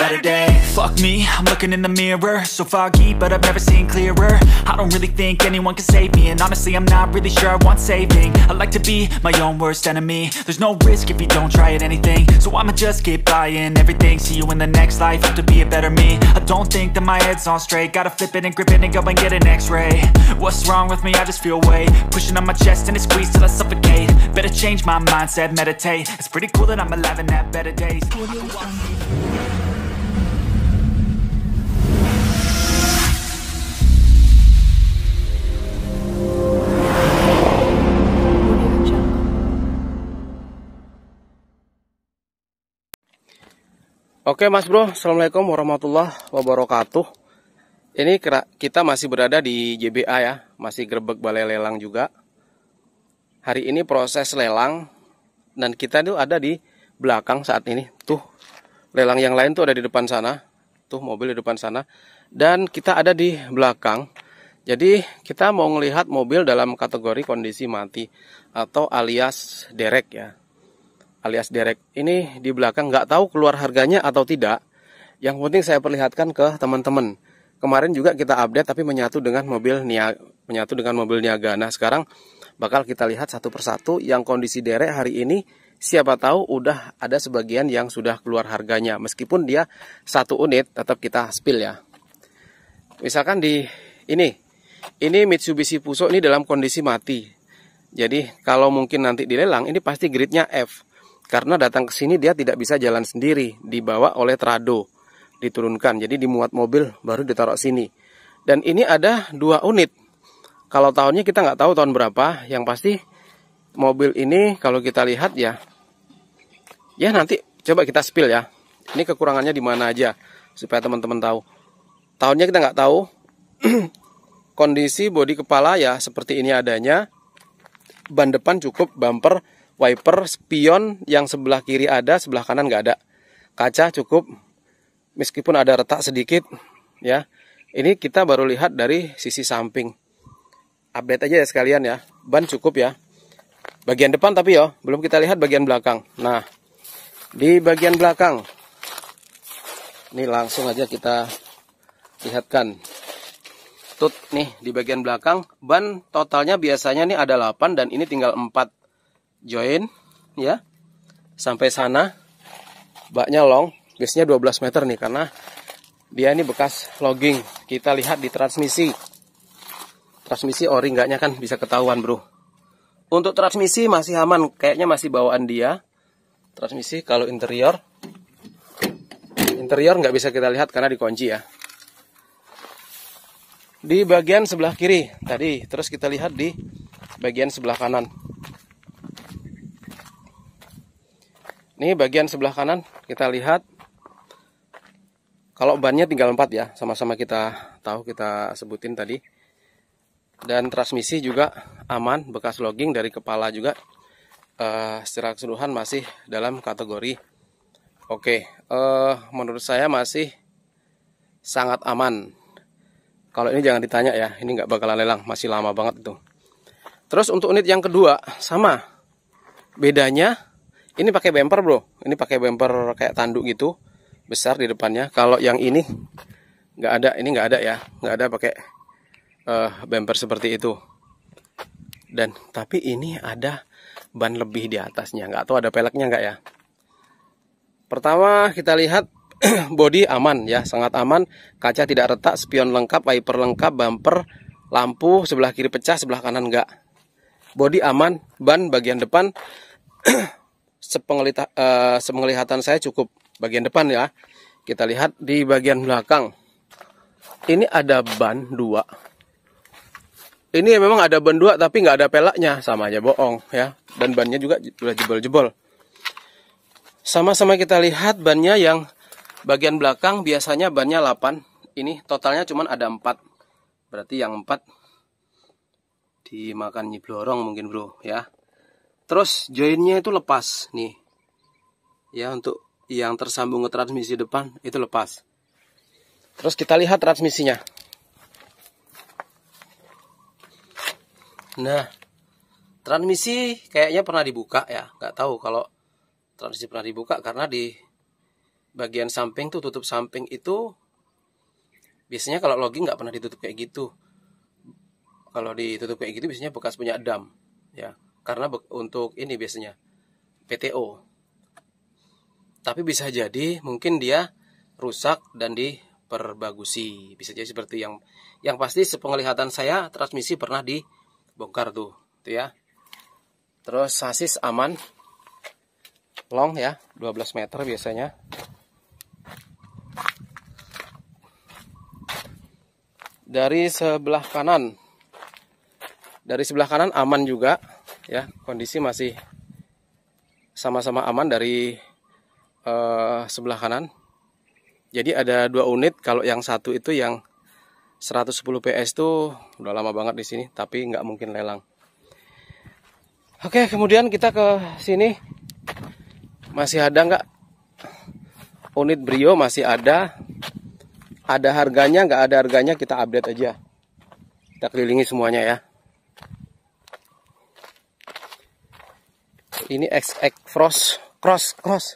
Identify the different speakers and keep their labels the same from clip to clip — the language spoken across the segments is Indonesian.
Speaker 1: better day Fuck me, I'm looking in the mirror So foggy, but I've never seen clearer I don't really think anyone can save me And honestly, I'm not really sure I want saving I like to be my own worst enemy There's no risk if you don't try at anything So I'ma just keep buying everything See you in the next life, have to be a better me I don't think that my head's on straight Gotta flip it and grip it and go and get an x-ray What's wrong with me? I just feel weight Pushing on my chest and it squeezes till I suffocate Better change my mindset, meditate It's pretty cool that I'm alive and have better days Oke mas bro, Assalamualaikum warahmatullahi wabarakatuh Ini kita masih berada di JBA ya Masih grebek balai lelang juga Hari ini proses lelang Dan kita tuh ada di belakang saat ini Tuh, lelang yang lain tuh ada di depan sana Tuh mobil di depan sana Dan kita ada di belakang Jadi kita mau melihat mobil dalam kategori kondisi mati Atau alias derek ya alias derek ini di belakang nggak tahu keluar harganya atau tidak yang penting saya perlihatkan ke teman-teman kemarin juga kita update tapi menyatu dengan mobil niaga menyatu dengan mobil niaga nah sekarang bakal kita lihat satu persatu yang kondisi derek hari ini siapa tahu udah ada sebagian yang sudah keluar harganya meskipun dia satu unit tetap kita spill ya misalkan di ini ini Mitsubishi Fuso ini dalam kondisi mati jadi kalau mungkin nanti dilelang ini pasti gridnya F karena datang ke sini dia tidak bisa jalan sendiri, dibawa oleh trado, diturunkan. Jadi dimuat mobil baru ditaruh sini. Dan ini ada dua unit. Kalau tahunnya kita nggak tahu tahun berapa, yang pasti mobil ini kalau kita lihat ya, ya nanti coba kita spill ya. Ini kekurangannya di mana aja supaya teman-teman tahu. Tahunnya kita nggak tahu. Kondisi bodi kepala ya seperti ini adanya. Ban depan cukup, bumper wiper spion yang sebelah kiri ada sebelah kanan nggak ada kaca cukup meskipun ada retak sedikit ya ini kita baru lihat dari sisi samping update aja ya sekalian ya ban cukup ya bagian depan tapi ya belum kita lihat bagian belakang nah di bagian belakang ini langsung aja kita lihatkan tut nih di bagian belakang ban totalnya biasanya nih ada 8 dan ini tinggal 4 join ya sampai sana baknya long biasanya 12 meter nih karena dia ini bekas logging kita lihat di transmisi transmisi ori enggaknya kan bisa ketahuan bro untuk transmisi masih aman kayaknya masih bawaan dia transmisi kalau interior interior nggak bisa kita lihat karena dikunci ya di bagian sebelah kiri tadi terus kita lihat di bagian sebelah kanan Ini bagian sebelah kanan kita lihat kalau bannya tinggal 4 ya, sama-sama kita tahu kita sebutin tadi. Dan transmisi juga aman, bekas logging dari kepala juga uh, secara keseluruhan masih dalam kategori oke. Okay, uh, eh, menurut saya masih sangat aman. Kalau ini jangan ditanya ya, ini nggak bakalan lelang, masih lama banget itu. Terus untuk unit yang kedua sama, bedanya ini pakai bumper bro, ini pakai bumper kayak tanduk gitu, besar di depannya. Kalau yang ini nggak ada, ini nggak ada ya, nggak ada pakai uh, bumper seperti itu. Dan tapi ini ada ban lebih di atasnya, nggak tahu ada peleknya nggak ya. Pertama kita lihat body aman ya, sangat aman, kaca tidak retak, spion lengkap, wiper lengkap, bumper, lampu sebelah kiri pecah, sebelah kanan enggak. Body aman, ban bagian depan sepengelita, uh, eh, sepenglihatan saya cukup bagian depan ya. Kita lihat di bagian belakang. Ini ada ban dua. Ini memang ada ban dua tapi nggak ada pelaknya, sama aja bohong ya. Dan bannya juga sudah jebol-jebol. Sama-sama kita lihat bannya yang bagian belakang biasanya bannya 8. Ini totalnya cuma ada 4. Berarti yang 4 dimakan nyiblorong mungkin bro ya terus joinnya itu lepas nih ya untuk yang tersambung ke transmisi depan itu lepas terus kita lihat transmisinya nah transmisi kayaknya pernah dibuka ya nggak tahu kalau transmisi pernah dibuka karena di bagian samping tuh tutup samping itu biasanya kalau logging nggak pernah ditutup kayak gitu kalau ditutup kayak gitu biasanya bekas punya dam ya karena untuk ini biasanya PTO. Tapi bisa jadi mungkin dia rusak dan diperbagusi. Bisa jadi seperti yang yang pasti sepenglihatan saya transmisi pernah dibongkar tuh, tuh ya. Terus sasis aman. Long ya, 12 meter biasanya. Dari sebelah kanan. Dari sebelah kanan aman juga ya kondisi masih sama-sama aman dari uh, sebelah kanan jadi ada dua unit kalau yang satu itu yang 110 PS itu udah lama banget di sini tapi nggak mungkin lelang oke kemudian kita ke sini masih ada nggak unit Brio masih ada ada harganya nggak ada harganya kita update aja kita kelilingi semuanya ya ini XX Frost cross cross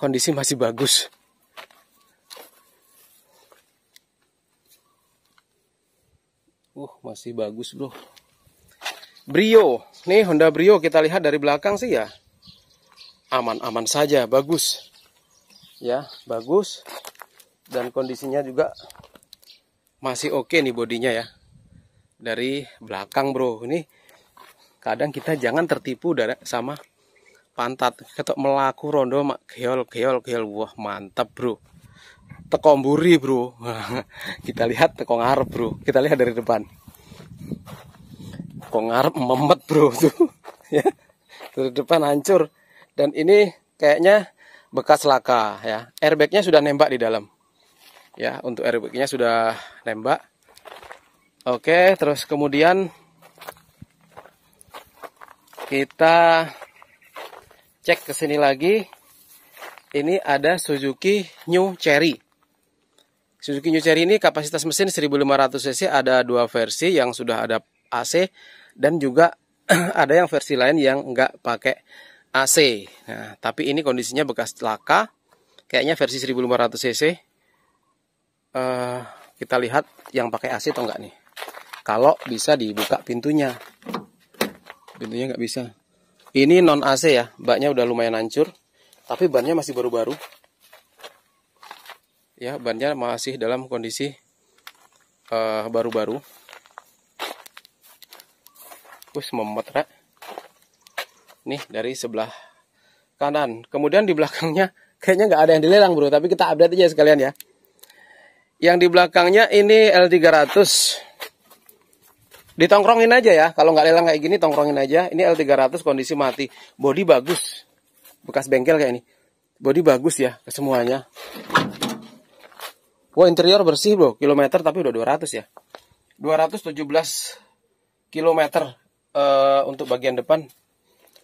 Speaker 1: kondisi masih bagus uh masih bagus bro Brio nih Honda Brio kita lihat dari belakang sih ya aman-aman saja bagus ya bagus dan kondisinya juga masih oke okay nih bodinya ya dari belakang bro ini kadang kita jangan tertipu dari sama pantat ketok melaku rondo mak geol geol geol wah mantap bro teko mburi bro kita lihat teko ngarep bro kita lihat dari depan teko ngarep memet bro tuh ya dari depan hancur dan ini kayaknya bekas laka ya airbagnya sudah nembak di dalam ya untuk airbagnya sudah nembak oke terus kemudian kita cek ke sini lagi. Ini ada Suzuki New Cherry. Suzuki New Cherry ini kapasitas mesin 1500 cc ada dua versi yang sudah ada AC dan juga ada yang versi lain yang nggak pakai AC. Nah, tapi ini kondisinya bekas laka. Kayaknya versi 1500 cc. Uh, kita lihat yang pakai AC atau enggak nih. Kalau bisa dibuka pintunya. Pintunya nggak bisa. Ini non AC ya, baknya udah lumayan hancur, tapi bannya masih baru-baru. Ya, bannya masih dalam kondisi eh, baru-baru. Uh, us memetrek. Nih dari sebelah kanan. Kemudian di belakangnya kayaknya nggak ada yang dilelang bro, tapi kita update aja sekalian ya. Yang di belakangnya ini L300 Ditongkrongin aja ya. Kalau nggak lelang kayak gini tongkrongin aja. Ini L300 kondisi mati. Body bagus. Bekas bengkel kayak ini. Body bagus ya semuanya. Wah, interior bersih, Bro. Kilometer tapi udah 200 ya. 217 kilometer uh, untuk bagian depan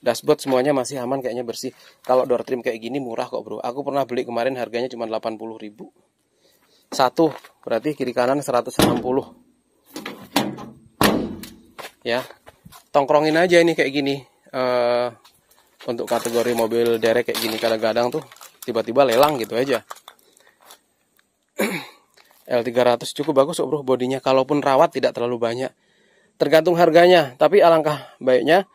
Speaker 1: dashboard semuanya masih aman kayaknya bersih. Kalau door trim kayak gini murah kok bro. Aku pernah beli kemarin harganya cuma 80 ribu. Satu berarti kiri kanan 160 ya tongkrongin aja ini kayak gini uh, untuk kategori mobil derek kayak gini kadang-kadang tuh tiba-tiba lelang gitu aja L300 cukup bagus bro bodinya kalaupun rawat tidak terlalu banyak tergantung harganya tapi alangkah baiknya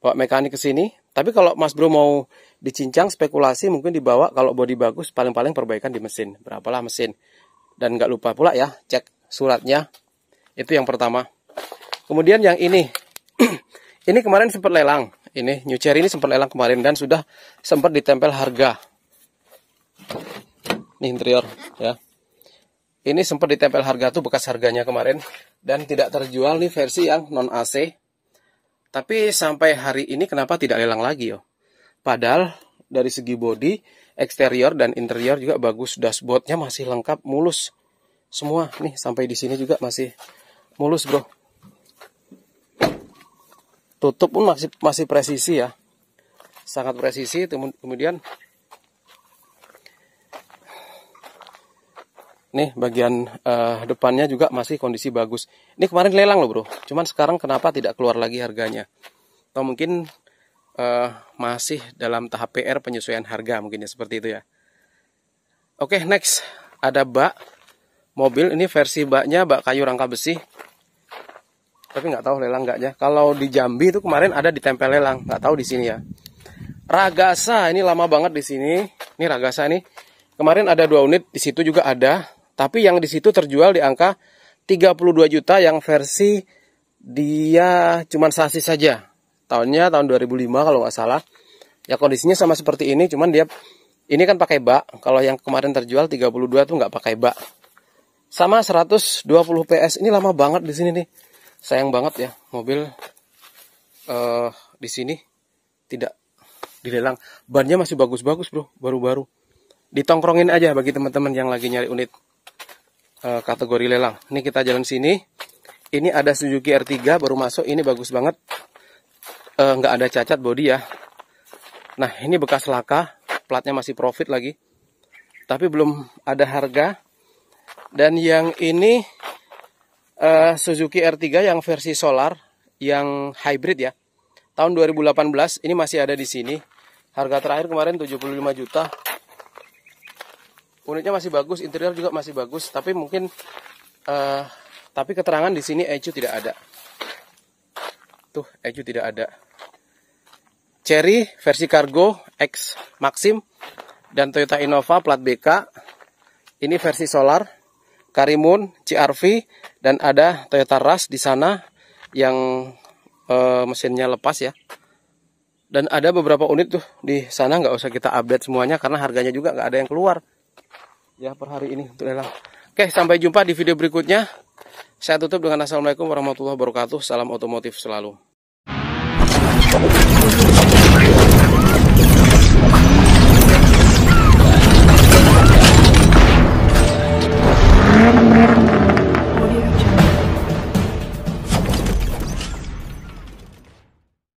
Speaker 1: bawa mekanik ke sini tapi kalau mas bro mau dicincang spekulasi mungkin dibawa kalau bodi bagus paling-paling perbaikan di mesin berapalah mesin dan nggak lupa pula ya cek suratnya itu yang pertama Kemudian yang ini. ini kemarin sempat lelang. Ini New Cherry ini sempat lelang kemarin dan sudah sempat ditempel harga. Ini interior ya. Ini sempat ditempel harga tuh bekas harganya kemarin dan tidak terjual nih versi yang non AC. Tapi sampai hari ini kenapa tidak lelang lagi yo? Padahal dari segi body, eksterior dan interior juga bagus. Dashboardnya masih lengkap, mulus semua nih sampai di sini juga masih mulus bro tutup pun masih masih presisi ya sangat presisi kemudian nih bagian uh, depannya juga masih kondisi bagus ini kemarin lelang loh bro cuman sekarang kenapa tidak keluar lagi harganya atau mungkin uh, masih dalam tahap PR penyesuaian harga mungkin ya seperti itu ya oke okay, next ada bak mobil ini versi baknya bak kayu rangka besi tapi nggak tahu lelang nggaknya. Kalau di Jambi itu kemarin ada ditempel lelang, nggak tahu di sini ya. Ragasa ini lama banget di sini. Ini Ragasa nih. Kemarin ada dua unit, di situ juga ada, tapi yang di situ terjual di angka 32 juta yang versi dia cuman sasis saja. Tahunnya tahun 2005 kalau nggak salah. Ya kondisinya sama seperti ini, cuman dia ini kan pakai bak. Kalau yang kemarin terjual 32 tuh nggak pakai bak. Sama 120 PS. Ini lama banget di sini nih sayang banget ya mobil uh, di sini tidak dilelang bannya masih bagus-bagus bro baru-baru ditongkrongin aja bagi teman-teman yang lagi nyari unit uh, kategori lelang ini kita jalan sini ini ada Suzuki R3 baru masuk ini bagus banget eh, nggak uh, ada cacat body ya nah ini bekas laka platnya masih profit lagi tapi belum ada harga dan yang ini uh, Suzuki R3 yang versi solar yang hybrid ya. Tahun 2018 ini masih ada di sini. Harga terakhir kemarin 75 juta. Unitnya masih bagus, interior juga masih bagus, tapi mungkin uh, tapi keterangan di sini ECU tidak ada. Tuh, ECU tidak ada. Cherry versi kargo X Maxim dan Toyota Innova plat BK. Ini versi solar, Karimun, CRV, dan ada Toyota Rush di sana yang e, mesinnya lepas ya dan ada beberapa unit tuh di sana nggak usah kita update semuanya karena harganya juga nggak ada yang keluar ya per hari ini untuk lelang oke sampai jumpa di video berikutnya saya tutup dengan assalamualaikum warahmatullahi wabarakatuh salam otomotif selalu